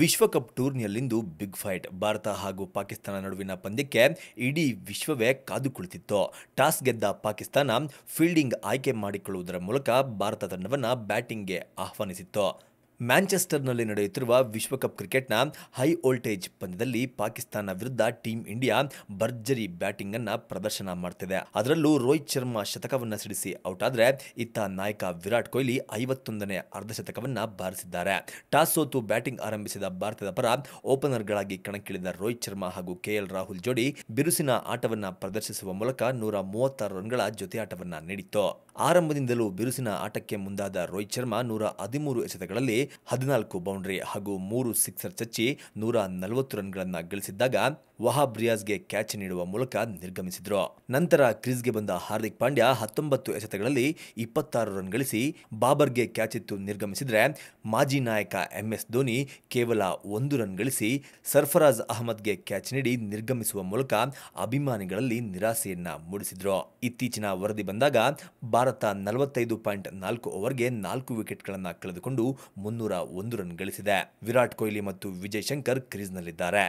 ವಿಶ್ವಕಪ್ ಟೂರ್ನಿಯಲ್ಲಿಂದು big fight Bharat ಹಾಗೂ ಪಾಕಿಸ್ತಾನ ನಡುವಿನ ಪಂದ್ಯಕ್ಕೆ ಇಡೀ ವಿಶ್ವವೇ ಕಾದು ಕುಳಿತಿತ್ತು ಟಾಸ್ ಗೆದ್ದ ಪಾಕಿಸ್ತಾನ ಫೀಲ್ಡಿಂಗ್ ಆಯ್ಕೆ ಮಾಡಿಕೊಳ್ಳುವುದರ ಮೂಲಕ ಭಾರತ ತಂಡವನ್ನು ಬ್ಯಾಟಿಂಗ್ಗೆ ಆಹ್ವಾನಿಸಿತ್ತು ಮ್ಯಾಂಚೆಸ್ಟರ್ನಲ್ಲಿ ನಡೆಯುತ್ತಿರುವ ವಿಶ್ವಕಪ್ ಕ್ರಿಕೆಟ್ನ ಹೈ ವೋಲ್ಟೇಜ್ ಪಂದ್ಯದಲ್ಲಿ ಪಾಕಿಸ್ತಾನ ವಿರುದ್ಧ ಟೀಂ ಇಂಡಿಯಾ ಭರ್ಜರಿ ಬ್ಯಾಟಿಂಗ್ ಅನ್ನ ಪ್ರದರ್ಶನ ಮಾಡ್ತಿದೆ ಅದರಲ್ಲೂ ರೋಹಿತ್ ಶರ್ಮಾ ಶತಕವನ್ನ ಸಿಡಿಸಿ ಔಟ್ ಆದರೆ ಇತ್ತ ನಾಯಕ ವಿರಾಟ್ ಕೊಹ್ಲಿ ಐವತ್ತೊಂದನೇ ಅರ್ಧಶತಕವನ್ನ ಬಾರಿಸಿದ್ದಾರೆ ಟಾಸ್ ಸೋತು ಬ್ಯಾಟಿಂಗ್ ಆರಂಭಿಸಿದ ಭಾರತದ ಪರ ಓಪನರ್ಗಳಾಗಿ ಕಣಕ್ಕಿಳಿದ ರೋಹಿತ್ ಶರ್ಮಾ ಹಾಗೂ ಕೆಎಲ್ ರಾಹುಲ್ ಜೋಡಿ ಬಿರುಸಿನ ಆಟವನ್ನ ಪ್ರದರ್ಶಿಸುವ ಮೂಲಕ ನೂರ ಮೂವತ್ತಾರು ರನ್ಗಳ ಜೊತೆಯಾಟವನ್ನ ನೀಡಿತ್ತು ಆರಂಭದಿಂದಲೂ ಬಿರುಸಿನ ಆಟಕ್ಕೆ ಮುಂದಾದ ರೋಹಿತ್ ಶರ್ಮಾ ನೂರ ಹದಿಮೂರು ಎಸೆತಗಳಲ್ಲಿ ಹದಿನಾಲ್ಕು ಬೌಂಡ್ರಿ ಹಾಗೂ ಮೂರು ಸಿಕ್ಸರ್ ಚಚ್ಚಿ ನೂರ ನಲವತ್ತು ರನ್ಗಳನ್ನು ಗಳಿಸಿದ್ದಾಗ ವಹಾಬ್ ರಿಯಾಜ್ಗೆ ಕ್ಯಾಚ್ ನೀಡುವ ಮೂಲಕ ನಿರ್ಗಮಿಸಿದ್ರು ನಂತರ ಕ್ರೀಸ್ಗೆ ಬಂದ ಹಾರ್ದಿಕ್ ಪಾಂಡ್ಯ ಹತ್ತೊಂಬತ್ತು ಎಸೆತಗಳಲ್ಲಿ ಇಪ್ಪತ್ತಾರು ರನ್ ಗಳಿಸಿ ಬಾಬರ್ಗೆ ಕ್ಯಾಚ್ ಇತ್ತು ನಿರ್ಗಮಿಸಿದ್ರೆ ಮಾಜಿ ನಾಯಕ ಎಂಎಸ್ ಧೋನಿ ಕೇವಲ ಒಂದು ರನ್ ಗಳಿಸಿ ಸರ್ಫರಾಜ್ ಅಹಮದ್ಗೆ ಕ್ಯಾಚ್ ನೀಡಿ ನಿರ್ಗಮಿಸುವ ಮೂಲಕ ಅಭಿಮಾನಿಗಳಲ್ಲಿ ನಿರಾಸೆಯನ್ನ ಮೂಡಿಸಿದ್ರು ಇತ್ತೀಚಿನ ವರದಿ ಬಂದಾಗ ಭಾರತ ನಲವತ್ತೈದು ಪಾಯಿಂಟ್ ನಾಲ್ಕು ಓವರ್ಗೆ ನಾಲ್ಕು ವಿಕೆಟ್ಗಳನ್ನು ಕಳೆದುಕೊಂಡು ಮುನ್ನೂರ ಒಂದು ರನ್ ಗಳಿಸಿದೆ ವಿರಾಟ್ ಕೊಹ್ಲಿ ಮತ್ತು ವಿಜಯ್ ಶಂಕರ್ ಕ್ರೀಸ್ನಲ್ಲಿದ್ದಾರೆ